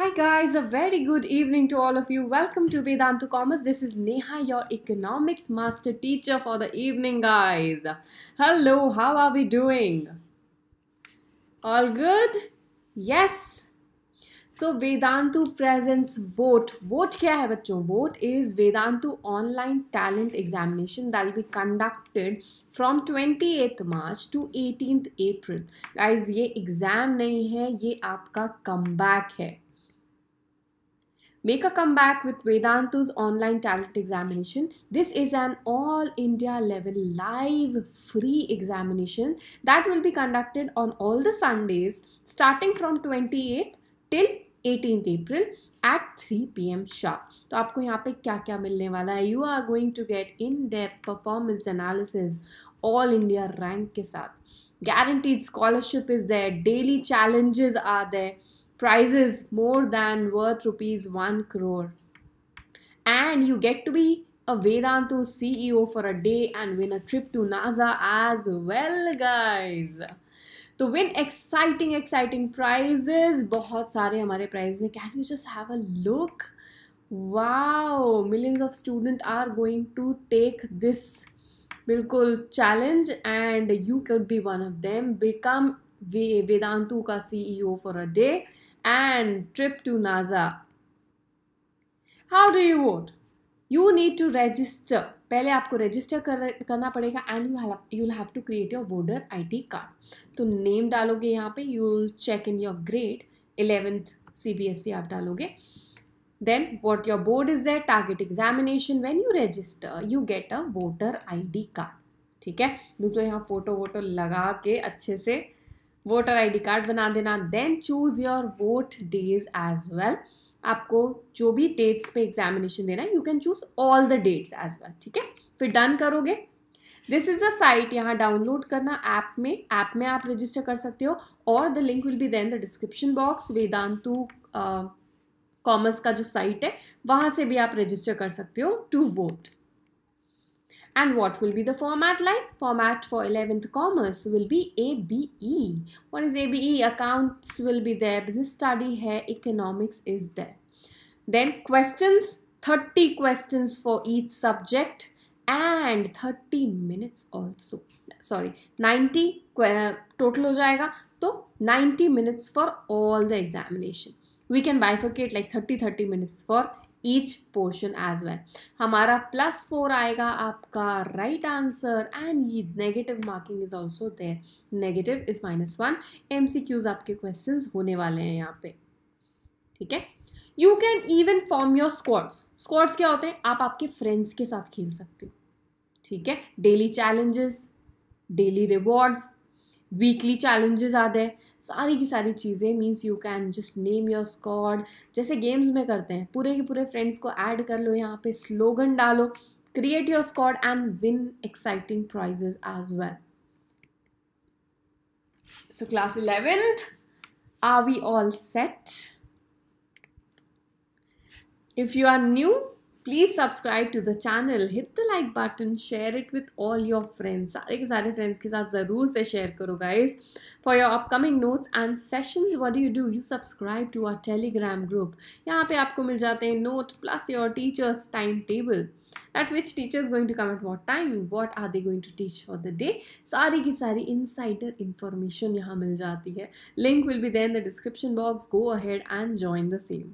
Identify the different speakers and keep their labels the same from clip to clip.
Speaker 1: Hi guys, a very good evening to all of you. Welcome to Vedanta Commerce. This is Neha, your economics master teacher for the evening, guys. Hello, how are we doing? All good? Yes. So Vedantu presents vote. Vote kya hai bachcho? Vote is Vedantu online talent examination that will be conducted from 28th March to 18th April. Guys, ये exam नहीं है, ये आपका comeback है. Make a comeback with Vedantu's online talent examination. This is an all India level live free examination that will be conducted on all the Sundays starting from 28th till 18th April at 3 pm sharp. तो आपको यहाँ पे क्या क्या मिलने वाला You are going to get in-depth performance analysis, all India rank के साथ guaranteed scholarship is there, daily challenges are there. prizes more than worth rupees 1 crore. And you get to be a Vedantu CEO for a day and win a trip to NASA as well, guys. तो win exciting exciting prizes बहुत सारे हमारे prizes हैं can you just have a look wow millions of student are going to take this बिल्कुल challenge and you can be one of them become Vedantu का CEO for a day and trip to NASA. How do you vote? You need to register. पहले आपको register कर, करना पड़ेगा and you you'll have to create your voter ID card. तो name डालोगे यहाँ पे you will check in your grade eleventh C B S E आप डालोगे then what your board is there target examination when you register you get a voter id card ठीक है तो यहाँ फोटो वोटो लगा के अच्छे से वोटर आईडी कार्ड बना देना then choose your vote days as well आपको जो भी डेट्स पे एग्जामिनेशन देना है you can choose all the dates as well ठीक है फिर डन करोगे दिस इज द साइट यहाँ डाउनलोड करना ऐप में ऐप में आप रजिस्टर कर सकते हो और the link will be then the description box Vedantu commerce का जो साइट है वहाँ से भी आप रजिस्टर कर सकते हो to vote And what will be the format like? Format for 11th commerce will be ABE. What is ABE? Accounts will be there, business study here, economics is there. Then questions, 30 questions for each subject and 30 minutes also. Sorry, 90 total ho jayega. So 90 minutes for all the examination. We can bifurcate like 30-30 minutes for each portion as well हमारा plus four आएगा आपका right answer and ये negative marking is also there negative is minus one M C Qs आपके question होने वाले हैं यहाँ पे ठीक है you can even form your squads squads क्या होते हैं आप आपके फ्रेंड्स के साथ खेल सकते हो ठीक है daily challenges daily rewards weekly challenges आ गए सारी की सारी चीज़ें means you can just name your squad जैसे गेम्स में करते हैं पूरे के पूरे फ्रेंड्स को ऐड कर लो यहाँ पे स्लोगन डालो create your squad and win exciting prizes as well so class eleventh are we all set if you are new please subscribe to the channel hit the like button share it with all your friends सारे के सारे friends के साथ ज़रूर से share करो guys for your upcoming notes and session what you do you subscribe to our Telegram group यहाँ पे आपको मिल जाते हैं note plus your teachers time table at which teachers going to come at what time what are they going to teach for the day सारी की सारी insider information यहाँ मिल जाती है link will be then the description box go ahead and join the same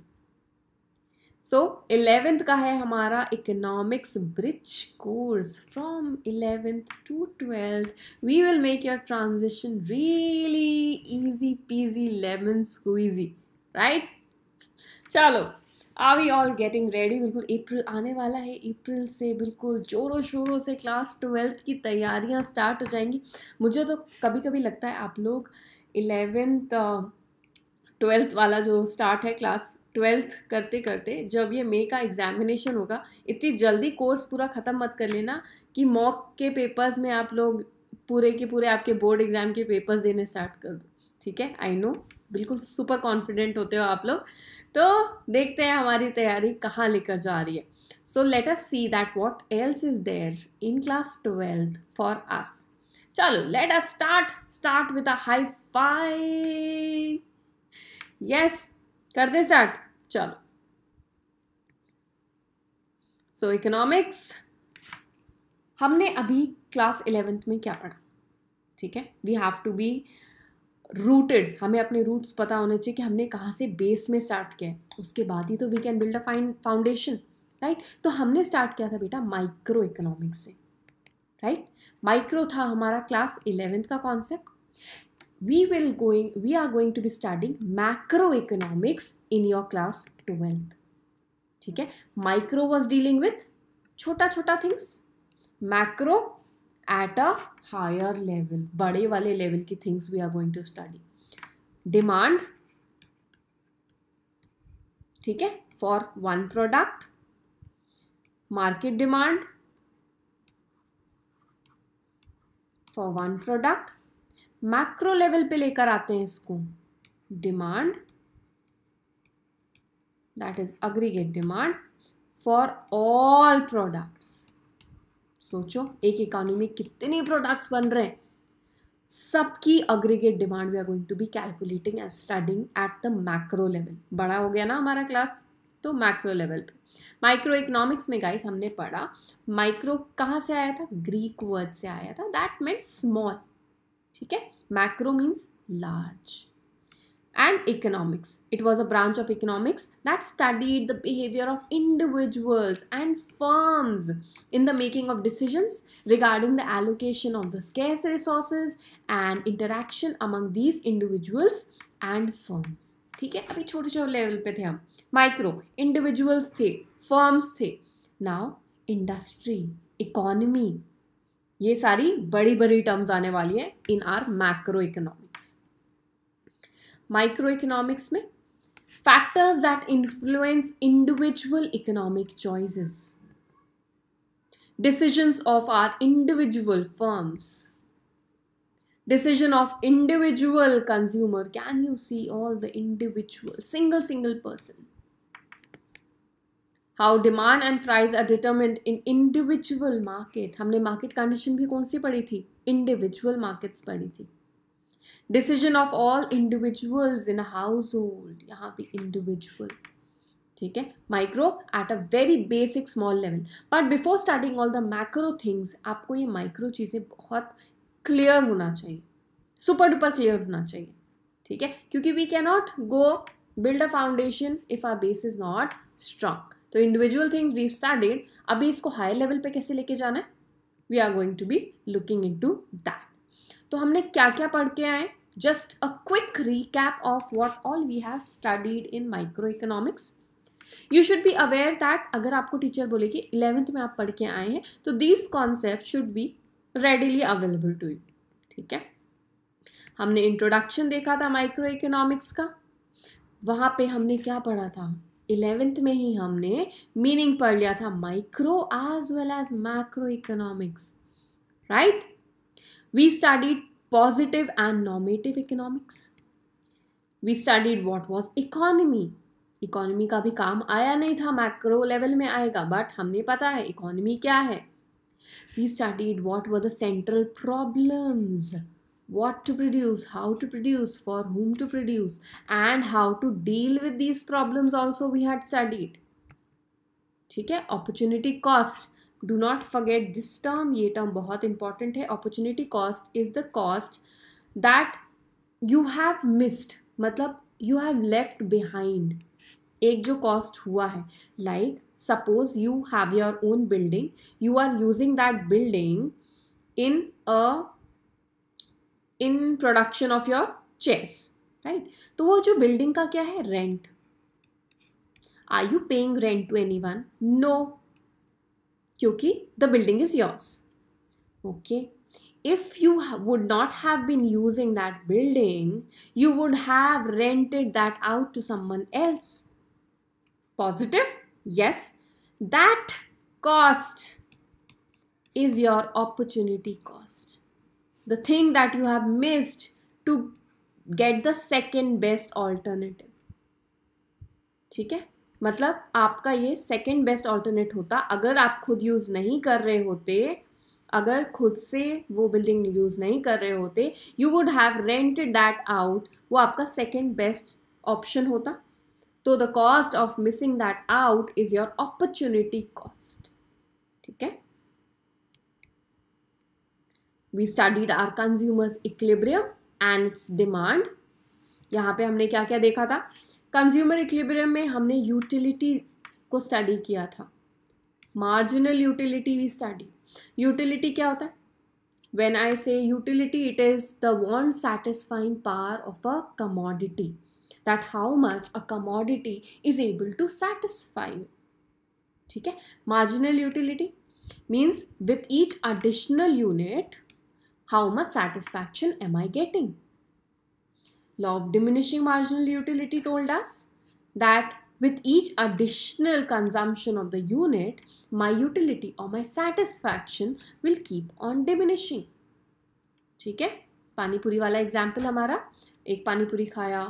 Speaker 1: so so, eleventh का है हमारा economics bridge course from eleventh to twelfth we will make your transition really easy peasy lemon squeezy right चलो are we all getting ready बिल्कुल April आने वाला है अप्रैल से बिल्कुल जोरों शोरों से क्लास ट्वेल्थ की तैयारियां स्टार्ट हो जाएंगी मुझे तो कभी कभी लगता है आप लोग इलेवेंथ ट्वेल्थ uh, वाला जो स्टार्ट है क्लास ट्वेल्थ करते करते जब ये मे का एग्जामिनेशन होगा इतनी जल्दी कोर्स पूरा ख़त्म मत कर लेना कि मॉक के पेपर्स में आप लोग पूरे के पूरे आपके बोर्ड एग्ज़ाम के पेपर्स देने स्टार्ट कर दो ठीक है आई नो बिल्कुल सुपर कॉन्फिडेंट होते हो आप लोग तो देखते हैं हमारी तैयारी कहाँ लेकर जा रही है so let us see that what else is there in class twelfth for us चलो let us start start with a high five yes कर दें स्टार्ट चलो सो इकोनॉमिक्स हमने अभी क्लास इलेवेंथ में क्या पढ़ा ठीक है we have to be rooted हमें अपने रूट्स पता होने चाहिए कि हमने कहाँ से बेस में स्टार्ट किया है उसके बाद ही तो we can build a fine foundation right तो हमने स्टार्ट किया था बेटा माइक्रो इकोनॉमिक्स से राइट right? माइक्रो था हमारा क्लास इलेवेंथ का concept we will going we are going to be studying macroeconomics in your class 12th ठीक है माइक्रो वॉज डीलिंग विथ छोटा छोटा things macro at a higher level बड़े वाले लेवल की things we are going to study demand ठीक है for one product market demand for one product macro level पे लेकर आते हैं इसको demand that is aggregate demand for all products सोचो एक इकोनॉमी कितने प्रोडक्ट्स बन रहे हैं सबकी aggregate demand we are going to be calculating and studying at the macro level बड़ा हो गया ना हमारा क्लास तो मैक्रो लेवल पे माइक्रो इकोनॉमिक्स में गाइस हमने पढ़ा माइक्रो कहाँ से आया था ग्रीक वर्ड से आया था दैट मीन्स स्मॉल ठीक है macro means and economics. It was a branch of economics that studied the behavior of individuals and firms in the making of decisions regarding the allocation of the scarce resources and interaction among these individuals and firms. ठीक है अभी छोटे छोटे level पे थे हम micro individuals थे firms थे नाउ इंडस्ट्री ये सारी बड़ी बड़ी टर्म्स आने वाली है in our microeconomics micro economics में factors that influence individual economic choices decisions of our individual firms decision of individual consumer can you see all the individual single single person how demand and price are determined in individual market हमने market condition भी कौन सी पढ़ी थी individual markets पढ़ी थी decision of all individuals in household यहाँ पे इंडिविजुअल ठीक है micro at a very basic small level but before starting all the macro things आपको ये माइक्रो चीज़ें बहुत क्लियर होना चाहिए सुपर डुपर क्लियर होना चाहिए ठीक है क्योंकि we cannot go build a foundation if our base is not strong तो इंडिविजुअल थिंग्स वी स्टार्टेड अभी इसको हाई लेवल पे कैसे लेके जाना है we are going to be looking into that तो हमने क्या क्या पढ़ के आए just a quick recap of what all we have studied in microeconomics you should be aware that अगर आपको टीचर बोले कि इलेवेंथ में आप पढ़ के आए हैं तो these concept should be readily available to you ठीक है हमने इंट्रोडक्शन देखा था माइक्रो इकोनॉमिक्स का वहाँ पे हमने क्या पढ़ा था इलेवेंथ में ही हमने मीनिंग पढ़ लिया था micro as well as macroeconomics right we studied positive and normative economics we studied what was economy economy का भी काम आया नहीं था मैक्रो लेवल में आएगा बट हमने पता है इकोनॉमी क्या है we studied what were the central problems what to produce, how to produce, for whom to produce, and how to deal with these problems also we had studied. Okay, opportunity cost. Do not forget this term, this term is important. Hai. Opportunity cost is the cost that you have missed, matlab, you have left behind. Ek jo cost hua hai. Like, suppose you have your own building, you are using that building in a in production of your chess right तो वो जो building का क्या है rent are you paying rent to anyone no क्योंकि the building is yours okay if you would not have been using that building you would have rented that out to someone else positive yes that cost is your opportunity cost the thing that you have missed to get the second best alternative ठीक है मतलब आपका ये second best alternate होता अगर आप खुद use नहीं कर रहे होते अगर खुद से वो बिल्डिंग यूज़ नहीं कर रहे होते you would have rent that out वो आपका सेकेंड बेस्ट ऑप्शन होता तो the cost of missing that out is your opportunity cost we studied our consumers equilibrium and its demand यहाँ पे हमने क्या क्या देखा था कंज्यूमर इक्लिब्रियम में हमने यूटिलिटी को स्टडी किया था marginal utility we study utility क्या होता है when I say utility it is the one satisfying power of a commodity that how much a commodity is able to satisfy ठीक है marginal utility means with each additional unit How much satisfaction am I getting? Law of diminishing marginal utility told us that with each additional consumption of the unit, my utility or my satisfaction will keep on diminishing. theek hai pani puri wala example hamara ek pani puri khaya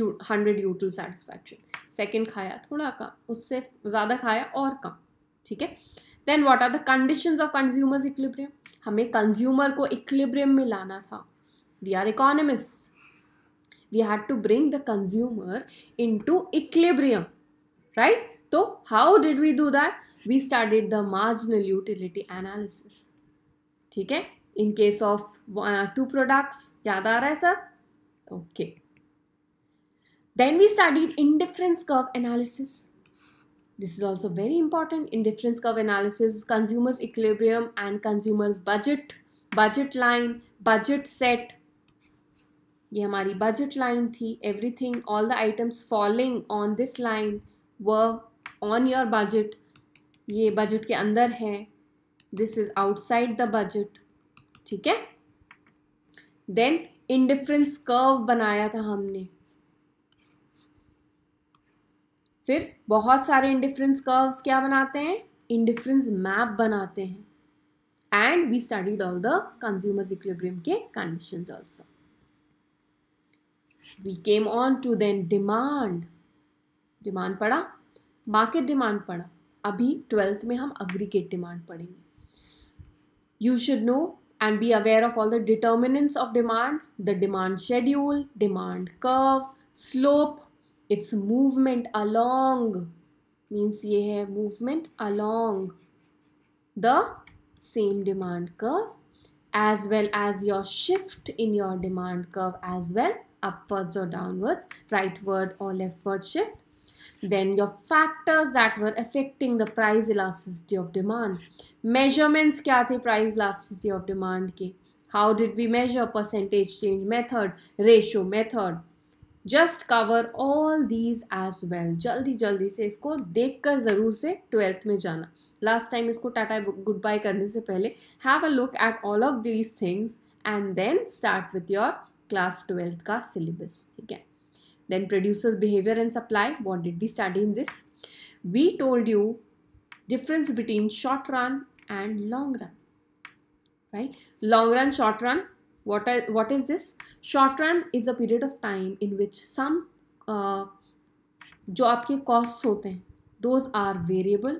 Speaker 1: 100 util satisfaction second khaya thoda kam usse zyada khaya aur kam theek hai then what are the condition of consumers equilibrium हमें consumer को equilibrium में लाना था we are economists we had to bring the consumer into equilibrium right तो how did we do that we started the marginal utility analysis ठीक है in case of two products याद आ रहा है sir okay then we started indifference curve analysis This is also very important in difference curve analysis, consumer's equilibrium and consumer's budget, budget line, budget set. ये हमारी budget line थी everything, all the items falling on this line were on your budget. ये budget के अंदर है This is outside the budget. ठीक है Then indifference curve बनाया था हमने फिर बहुत सारे इंडिफरेंस कर्व्स क्या बनाते हैं इंडिफरेंस मैप बनाते हैं and we studied all the consumers equilibrium ke conditions also we came on to then demand demand पढ़ा market demand पढ़ा अभी ट्वेल्थ में हम aggregate demand पढ़ेंगे you should know and be aware of all the determinants of demand the demand schedule demand curve slope its movement along means ये है movement along the same demand curve as well as your shift in your demand curve as well upwards or downwards rightward or leftward shift then your factors that were affecting the price elasticity of demand measurements kya the price elasticity of demand ke how did we measure percentage change method ratio method just cover all these as well जल्दी जल्दी से इसको देख कर ज़रूर से twelfth में जाना लास्ट टाइम इसको टाटा गुड बाय करने से पहले have a look at all of these things and then start with your class twelfth का सिलेबस ठीक है then producers behaviour and supply what did we start in this we told you difference between short run and long run right long run short run What, I, what is this? Short run is a period of time in which some uh, जो आपके costs होते हैं those are variable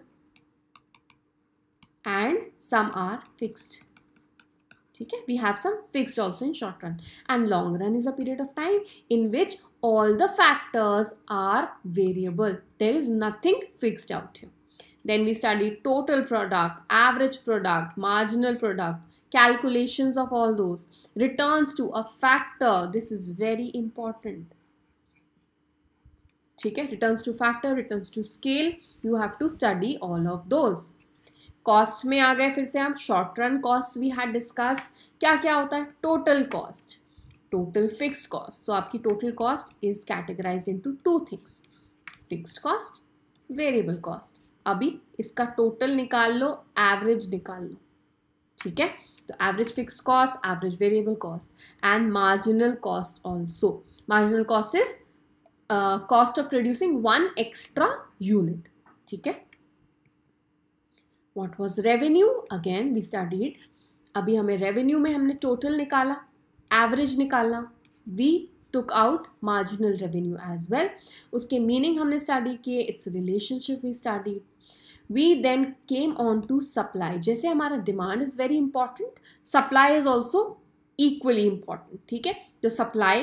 Speaker 1: and some are fixed. ठीक है we have some fixed also in short run and long run is a period of time in which all the factors are variable. There is nothing fixed out here. Then we study total product, average product, marginal product, calculations of all those returns to a factor this is very important ठीक है returns to factor returns to scale you have to study all of those cost में आ गए फिर से हम short run cost we had discussed क्या क्या होता है total cost total fixed cost so आपकी total cost is categorize into two things fixed cost variable cost अभी इसका टोटल निकाल लो एवरेज निकाल लो ठीक है तो average fix cost average variable cost and marginal cost also marginal cost is cost of producing one extra unit ठीक है what was revenue again we studied अभी हमें रेवेन्यू में हमने टोटल निकाला एवरेज निकाला we took out marginal revenue as well उसके meaning हमने स्टडी किए its relationship we study we then came on to supply जैसे हमारा demand is very important supply is also equally important ठीक है जो सप्लाई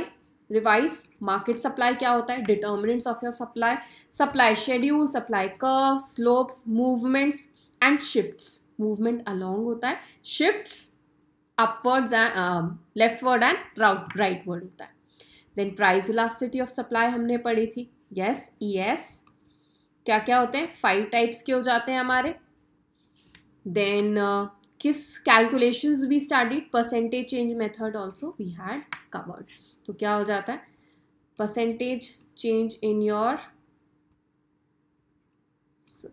Speaker 1: रिवाइज मार्केट सप्लाई क्या होता है determinants of your supply supply schedule supply curve slopes movements and shifts movement along होता है shifts upwards and ward and ward होता है then price elasticity of supply हमने पढ़ी थी यस ई एस क्या क्या होते हैं फाइव टाइप्स के हो जाते हैं हमारे देन uh, किस कैलकुलेशंस भी studied percentage change method also we had covered तो क्या हो जाता है percentage change in your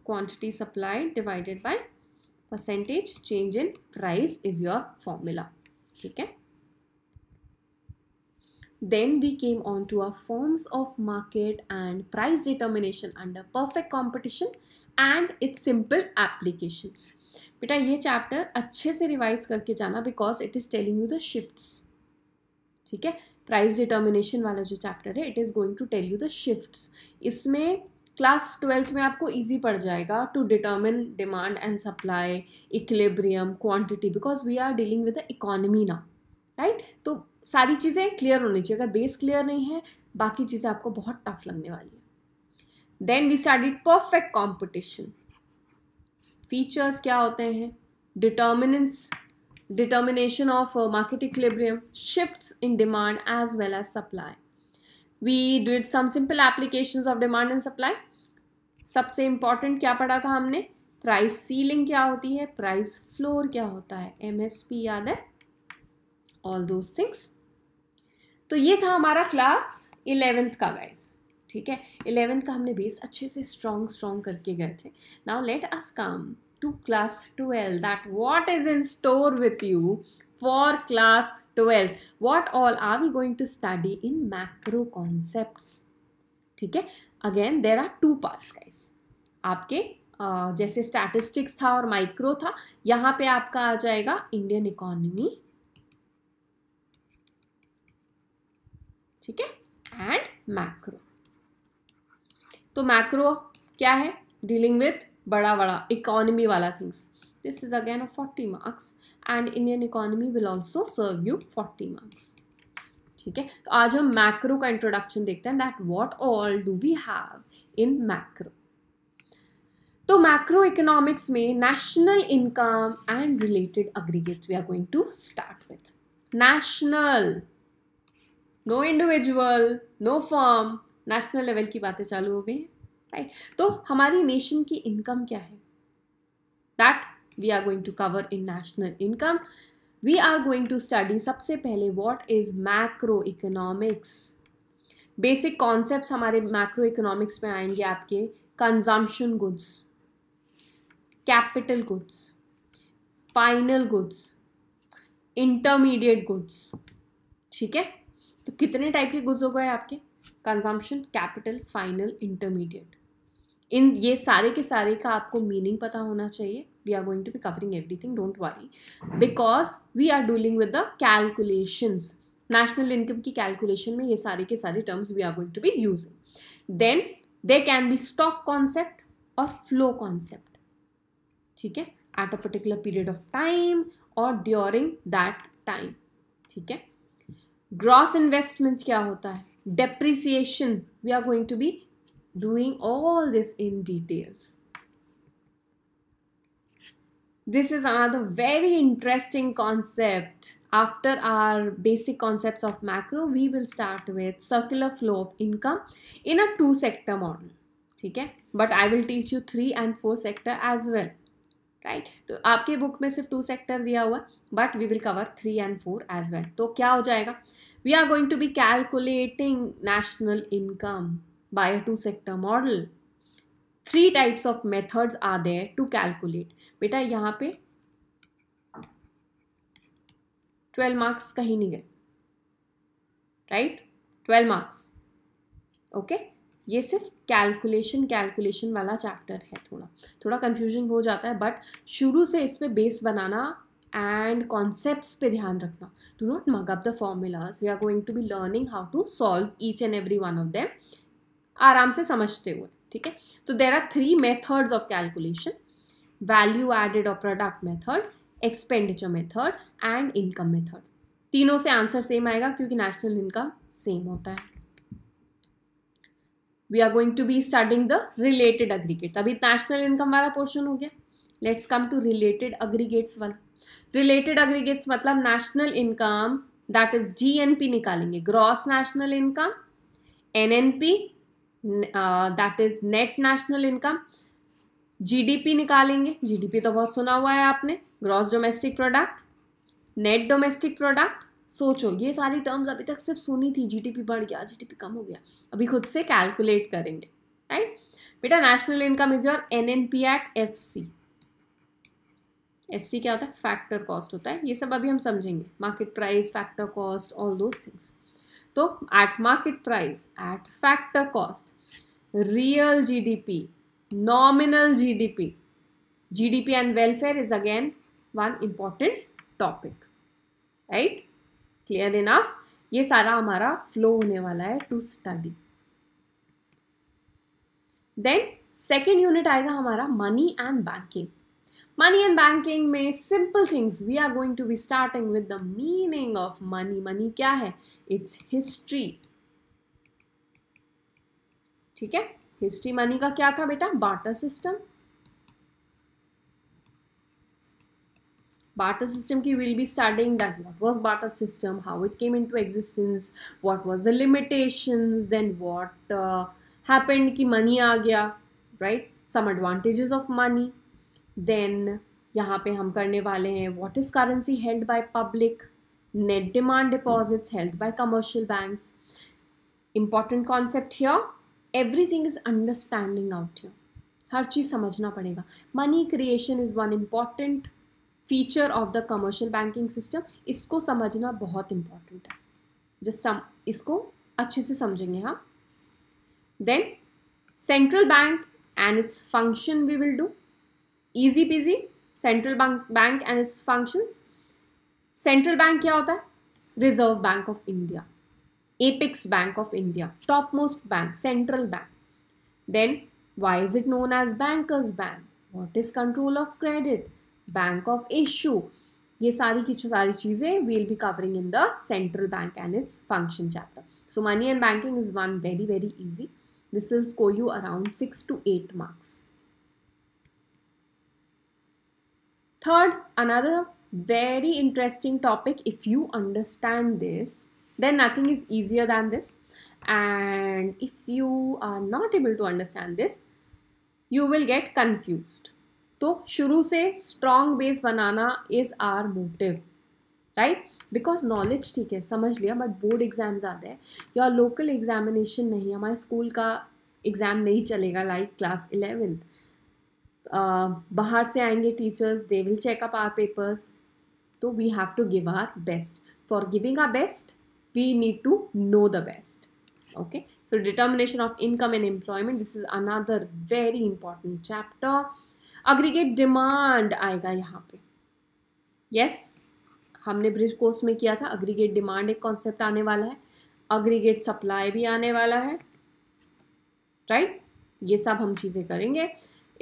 Speaker 1: quantity supply divided by percentage change in price is your formula ठीक है Then we came on to our forms of market and price determination under perfect competition and its simple applications. बेटा ये chapter अच्छे से revise करके जाना because it is telling you the shifts ठीक है प्राइस डिटर्मिनेशन वाला जो चैप्टर है it is going to tell you the shifts इसमें क्लास ट्वेल्थ में आपको इजी पड़ जाएगा to determine demand and supply equilibrium quantity because we are dealing with the economy ना राइट तो सारी चीज़ें क्लियर होनी चाहिए अगर बेस क्लियर नहीं है बाकी चीज़ें आपको बहुत टफ लगने वाली है then we it perfect competition features क्या होते हैं determinants determination of market equilibrium shift in demand as well as supply we did some simple application of demand and supply सबसे इंपॉर्टेंट क्या पढ़ा था हमने प्राइस सीलिंग क्या होती है प्राइस फ्लोर क्या होता है एम एस पी याद है ऑल दोज थिंग्स तो ये था हमारा क्लास इलेवेंथ का गाइज ठीक है इलेवेंथ का हमने बेस अच्छे से स्ट्रॉन्ग स्ट्रॉन्ग करके गए थे now let us come to class twelve that what is in store with you for class twelfth what all are we going to study in macro concept ठीक है again there are two part guys आपके जैसे statistics था और micro था यहाँ पे आपका आ जाएगा इंडियन इकोनॉमी ठीक है एंड मैक्रो तो मैक्रो क्या है डीलिंग विथ बड़ा बड़ा इकोनॉमी वाला things this is again forty marks and Indian economy will also serve you forty marks ठीक है तो आज हम मैक्रो का इंट्रोडक्शन देखते हैं that what all do we have in macro तो मैक्रो इकोनॉमिक्स में national income and related aggregate we are going to start with national no individual no firm national level की बातें चालू हो गई हैं राइट तो हमारी नेशन की इनकम क्या है that we are going to cover in national income we are going to study सबसे पहले what is macroeconomics basic concept हमारे मैक्रो इकोनॉमिक्स में आएंगे आपके consumption goods capital goods final goods intermediate goods ठीक है तो कितने टाइप के गुड्स हो गए आपके कंजम्पशन कैपिटल फाइनल इंटरमीडिएट इन ये सारे के सारे का आपको मीनिंग पता होना चाहिए we are going to be covering everything don't worry because we are dealing with the calculations national income की कैलकुलेशन में ये सारे के सारे terms we are going to be using then they can be stock concept और flow concept ठीक है at a particular period of time और ड्यूरिंग दैट टाइम ठीक है ग्रॉस इन्वेस्टमेंट क्या होता है depreciation we are going to be doing all this in details this is the very interesting concept after our basic concept of macro we will start with circular flow of income in a two sector model ठीक है but I will teach you three and four sector as well right right? तो आपके book में सिर्फ to sector दिया हुआ but we will cover three and four as well तो क्या हो जाएगा we are going to be calculating national income by two sector model three types of methods are there to calculate बेटा यहाँ पे twelve marks कहीं नहीं गए राइट ट्वेल्व मार्क्स ओके ये सिर्फ कैलकुलेशन कैलकुलेशन वाला चैप्टर है थोड़ा थोड़ा कन्फ्यूजन हो जाता है बट शुरू से इस पर बेस बनाना एंड कॉन्सेप्ट्स पे ध्यान रखना do not mug up the formulas we are going to be learning how to solve each and every one of them आराम से समझते हुए ठीक है तो there are three methods of calculation value added और product method expenditure method and income method तीनों से आंसर सेम आएगा क्योंकि नेशनल इनकम सेम होता है we are going to be starting the related aggregate अभी नेशनल इनकम वाला portion हो गया let's come to related aggregates one related aggregates मतलब national income that is P निकालेंगे gross national income N N P that is net national income GDP निकालेंगे GDP तो बहुत सुना हुआ है आपने gross domestic product net domestic product सोचो ये सारी टर्म्स अभी तक सिर्फ सुनी थी जीडीपी बढ़ गया जीडीपी कम हो गया अभी खुद से कैलकुलेट करेंगे राइट बेटा national income is your N N P at F C F C क्या होता है फैक्टर कॉस्ट होता है ये सब अभी हम समझेंगे market price factor cost all दो थिंग्स तो at market price at factor cost real GDP nominal GDP GDP and welfare is again one important topic right clear enough ये सारा हमारा फ्लो होने वाला है to study then second unit आएगा हमारा money and banking money and banking में simple things we are going to be starting with the meaning of money money क्या है इट्स हिस्ट्री ठीक है हिस्ट्री मनी का क्या था बेटा barter system barter system ki we'll be studying that what was barter system how it came into existence what was the limitations then what uh, happened ki money aa gaya right some advantages of money then यहाँ पे हम करने वाले हैं what is currency held by public net demand deposits held by commercial banks important concept here everything is understanding out here हर चीज़ समझना पड़ेगा money creation is one important feature of the commercial banking system इसको समझना बहुत important है just हम इसको अच्छे से समझेंगे हम then central bank and its function we will do easy peasy central bank and its functions central bank क्या होता है reserve bank of India apex bank of India top most bank central bank then why is it known as bankers bank what is control of credit bank of issue ये सारी की सारी चीज़ें will be covering in the central bank and its function chapter so money and banking is one very very easy this will score you around six to eight marks third another very interesting topic if you understand this then nothing is easier than this and if you are not able to understand this you will get confuse तो शुरू से strong base बनाना is our motive right because knowledge ठीक है समझ लिया but board exam ज़्यादा है या लोकल एग्जामिनेशन नहीं हमारे स्कूल का एग्ज़ाम नहीं चलेगा लाइक क्लास इलेवेंथ बाहर से आएंगे teachers they will check up our papers तो we have to give our best for giving our best we need to know the best okay so determination of income and employment this is another very important chapter aggregate demand आएगा यहाँ पे yes yes, हमने bridge course में किया था aggregate demand एक concept आने वाला है अग्रीगेट सप्लाई भी आने वाला है राइट right? ये सब हम चीज़ें करेंगे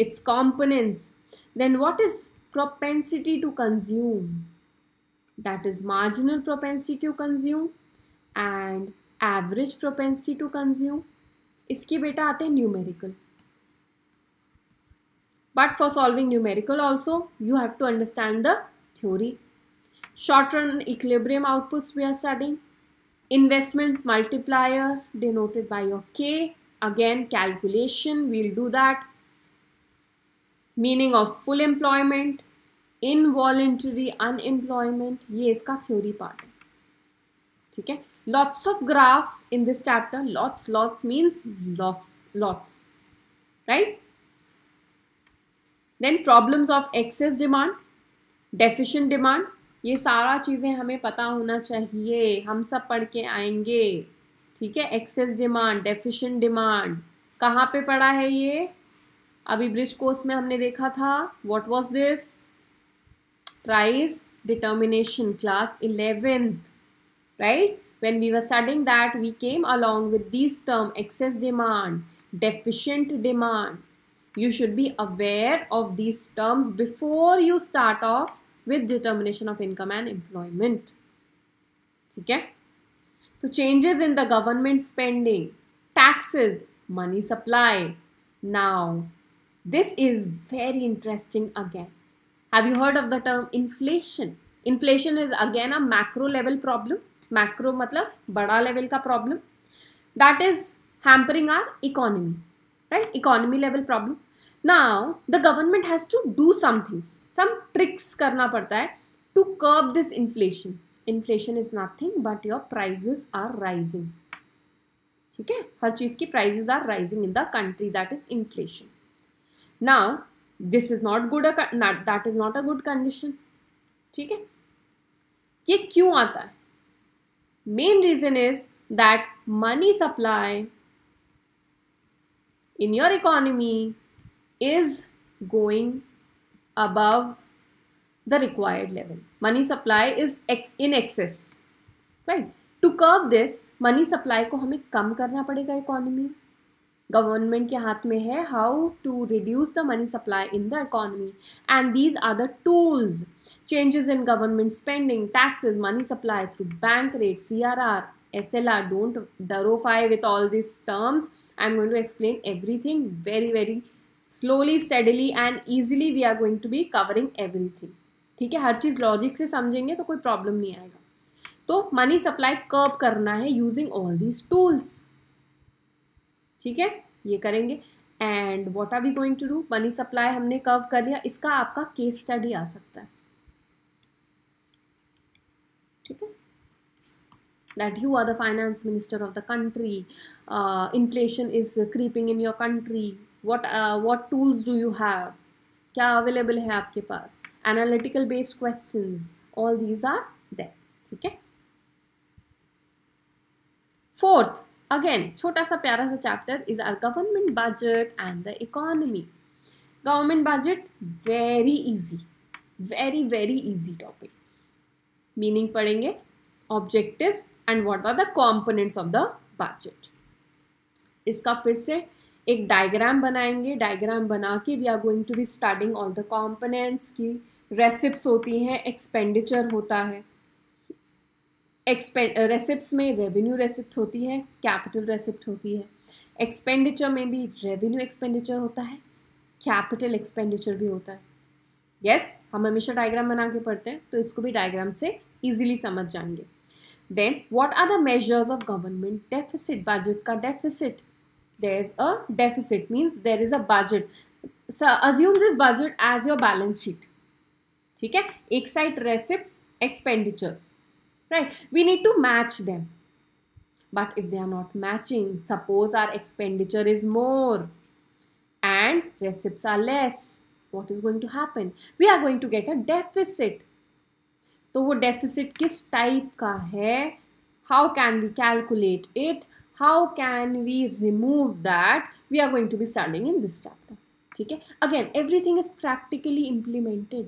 Speaker 1: its components then what is propensity to consume that is marginal propensity to consume and average propensity to consume इसके बेटा आते हैं numerical But for solving numerical also, you have to understand the theory. Short-run equilibrium outputs we are studying. Investment multiplier denoted by your K. Again, calculation, we'll do that. Meaning of full employment, involuntary unemployment. ये इसका theory part है ठीक है lots of graphs in this chapter Lots, lots means lots, lots then problems of excess demand deficient demand ये सारा चीज़ें हमें पता होना चाहिए हम सब पढ़ के आएंगे ठीक है एक्सेस डिमांड डेफिशेंट डिमांड कहाँ पे पड़ा है ये अभी ब्रिज कोर्स में हमने देखा था what was this price determination class eleventh right when we were starting that we came along with this term excess demand deficient demand you should be aware of these terms before you start off with determination of income and employment Okay, so changes in the government spending taxes money supply now this is very interesting again have you heard of the term inflation inflation is again a macro level problem macro मतलब बड़ा level का problem that is hampering our economy right economy level problem now the government has to do some things some tricks करना पड़ता है to curb this inflation inflation is nothing but your prices are rising ठीक है हर चीज की prices are rising in the country that is inflation now this is not good that is not a good condition ठीक है ये क्यों आता है main reason is that money supply in your economy is going above the required level. Money supply is ex in excess. Right? To curb this, money supply, को हमें कम करना पड़ेगा economy. Government गवर्नमेंट के हाथ में है how to reduce the money supply in the economy. And these are the tools: changes in government spending, taxes, money supply through bank rate, CRR, SLR. Don't verify with all these terms. I'm going to explain everything very, very slowly steadily and easily we are going to be covering everything ठीक है हर चीज़ logic से समझेंगे तो कोई problem नहीं आएगा तो मनी सप्लाई कर्व करना है यूजिंग ऑल दीज टूल्स ठीक है ये करेंगे and what are we going to do money supply हमने कर्व कर लिया इसका आपका केस स्टडी आ सकता है ठीक है that you are the finance minister of the country inflation is creeping in your country what uh, what tools do you have क्या available है आपके पास analytical based questions all these are there Okay? fourth again छोटा सा प्यारा सा chapter is our government budget and the economy government budget very easy very very easy topic meaning पढ़ेंगे objectives and what are the components of the budget इसका फिर से एक diagram बनाएंगे डायग्राम बना के we are going to be starting all the components की receipts होती हैं एक्सपेंडिचर होता है एक्सपें रेसिप्स में रेवेन्यू रेसिप्ट होती है कैपिटल रेसिप्ट होती है एक्सपेंडिचर में भी रेवेन्यू एक्सपेंडिचर होता है कैपिटल एक्सपेंडिचर भी होता है यस yes, हम हमेशा डायग्राम बना के पढ़ते हैं तो इसको भी डायग्राम से इजीली समझ जाएंगे then what are the measures of government deficit budget का deficit there is a deficit means there is a budget so assume this budget as your balance sheet ठीक है एक side receipt expenditures right we need to match them but if they are not matching suppose our expenditure is more and receipts are less what is going to happen we are going to get a deficit तो वो deficit किस type का है how can we calculate it how can we remove that we are going to be starting in this chapter ठीक है again everything is practically implemented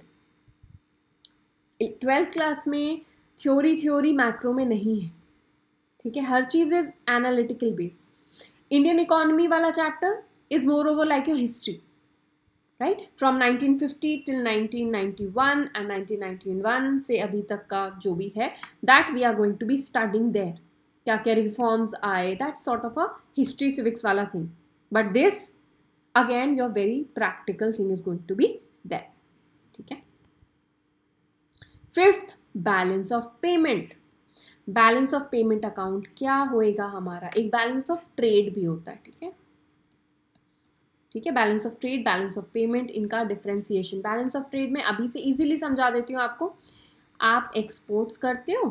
Speaker 1: twelfth class में theory theory macro में नहीं है ठीक है हर चीज़ is analytical based Indian economy वाला chapter is more over like your history right from 1950 till 1991 and one से अभी तक का जो भी है that we are going to be starting there क्या क्या रिफॉर्म्स आए that sort of a history civics वाला thing but this again your very practical thing is going to be that ठीक है fifth balance of payment balance of payment account क्या होएगा हमारा एक बैलेंस ऑफ ट्रेड भी होता है ठीक है ठीक है balance of trade balance of payment इनका डिफ्रेंसिएशन बैलेंस ऑफ ट्रेड में अभी से इजीली समझा देती हूँ आपको आप एक्सपोर्ट्स करते हो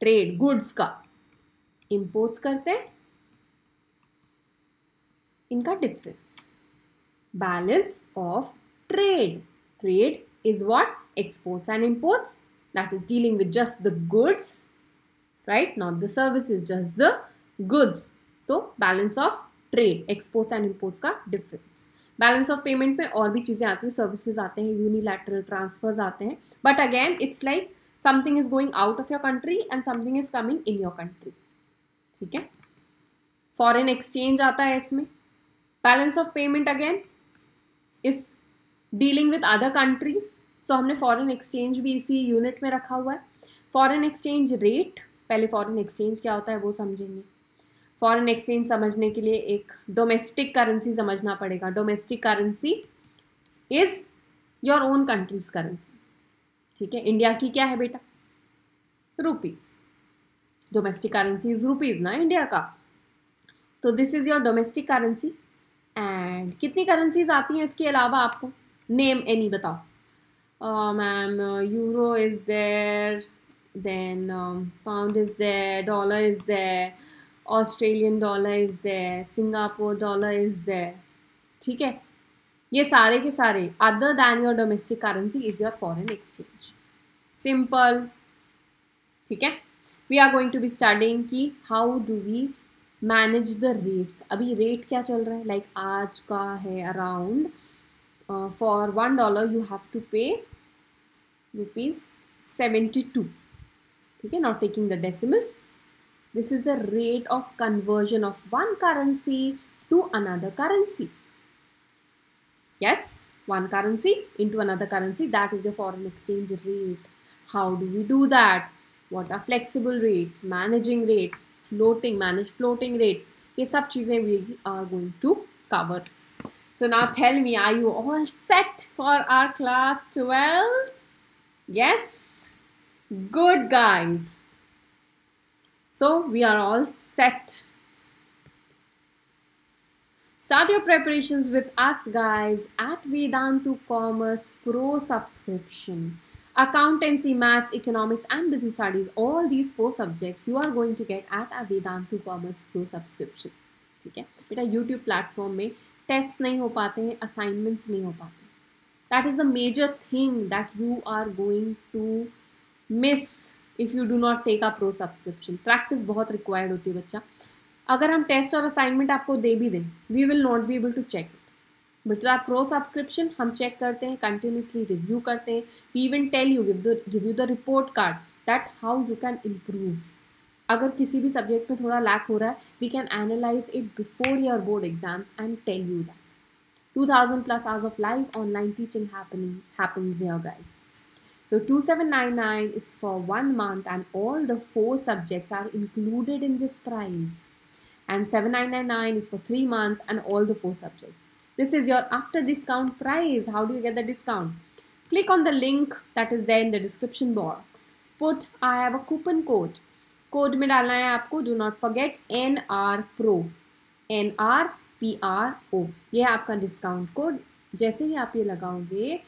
Speaker 1: ट्रेड गुड्स का इंपोर्ट्स करते हैं इनका difference balance of trade trade is what exports and imports that is dealing with just the goods right not the service is just the goods तो balance of trade exports and imports का difference balance of payment में और भी चीज़ें आती हैं services आते हैं यूनिलैटरल ट्रांसफर्स आते हैं but again it's like something is going out of your country and something is coming in your country ठीक है फॉरेन एक्सचेंज आता है इसमें balance of payment again is dealing with other countries so हमने foreign exchange भी इसी unit में रखा हुआ है फॉरेन एक्सचेंज रेट पहले फॉरेन एक्सचेंज क्या होता है वो समझेंगे फॉरेन एक्सचेंज समझने के लिए एक डोमेस्टिक करेंसी समझना पड़ेगा domestic currency is your own country's currency ठीक है इंडिया की क्या है बेटा rupees domestic currency is rupees ना इंडिया का तो this is your domestic currency and कितनी करेंसीज आती हैं इसके अलावा आपको नेम एनी बताओ ma'am euro is there then pound is there dollar is there Australian dollar is there Singapore dollar is there ठीक है ये सारे के सारे other then your domestic currency is your foreign exchange simple ठीक है we are going to be starting की how do we manage the rates अभी रेट क्या चल रहा है लाइक like आज का है around for one dollar you have to pay rupees seventy two ठीक है not taking the decimals this is the rate of conversion of one currency to another currency Yes, one currency into another currency that is your foreign exchange rate. How do we do that? What are flexible rates, managing rates, floating, manage floating rates? These sub cheeses we are going to cover. So now tell me, are you all set for our class 12? Yes? Good guys. So we are all set Start your preparations with us, guys, at Vedantu Commerce Pro subscription. Accountancy, Maths, Economics, and Business Studies, all these four subjects you are going to get at a Vedantu Commerce Pro subscription. ठीक है बेटा YouTube platform में test नहीं हो पाते हैं assignments नहीं हो पाते that is a major thing that you are going to miss if you do not take a pro subscription practice बहुत रिक्वायर्ड होती है बच्चा अगर हम टेस्ट और असाइनमेंट आपको दे भी दें we will not be able to check it but आप प्रो सब्सक्रिप्शन हम चेक करते हैं कंटिन्यूसली रिव्यू करते हैं we even tell you give the give you the report card that how you can improve अगर किसी भी सब्जेक्ट में थोड़ा लैक हो रहा है we can analyse it before your board exams and tell you that 2000 plus hours of live online teaching happening happens here guys so 2799 is for one month and all the four subjects are included in this price and 7999 is for 3 months and all the 4 subjects. This is your after discount price. How do you get the discount? Click on the link that is there in the description box. Put I have a coupon code. Code mein dalna hai aapko. Do not forget N R pro N r P R O ये है आपका discount code जैसे ही आप ये लगाओगे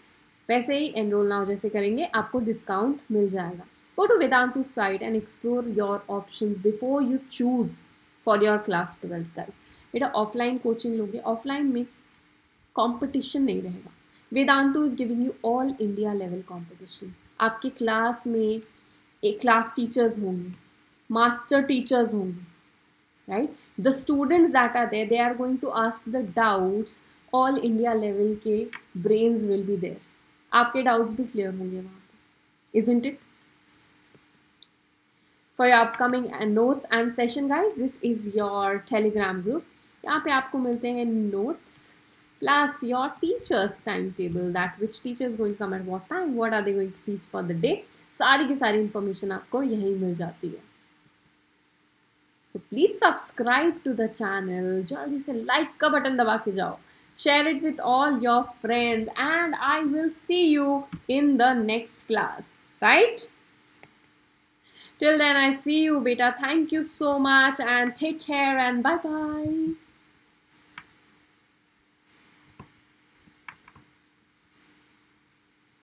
Speaker 1: वैसे ही enrol now जैसे करेंगे आपको डिस्काउंट मिल जाएगा go to Vedantu site and explore your options before you choose for your class twelfth तक बेटा ऑफलाइन कोचिंग लोगे ऑफलाइन में कॉम्पिटिशन नहीं रहेगा Vedantu is giving you all India level competition आपके क्लास में एक क्लास टीचर्स होंगे मास्टर टीचर्स होंगे right the students that are there they are going to ask the doubts all India level के ब्रेन्स विल बी देयर आपके doubts भी clear होंगे वहाँ पर is in it for your upcoming notes and session guys this is your Telegram group यहाँ पे आपको मिलते हैं notes plus your teachers time table that which teachers going come at what time what are they going to teach for the day सारी की सारी information आपको यहीं मिल जाती है तो please subscribe to the channel जल्दी से लाइक का बटन दबा के जाओ share it with all your friends and I will see you in the next class right Till then, I see you, beta. Thank you so much and take care and bye bye.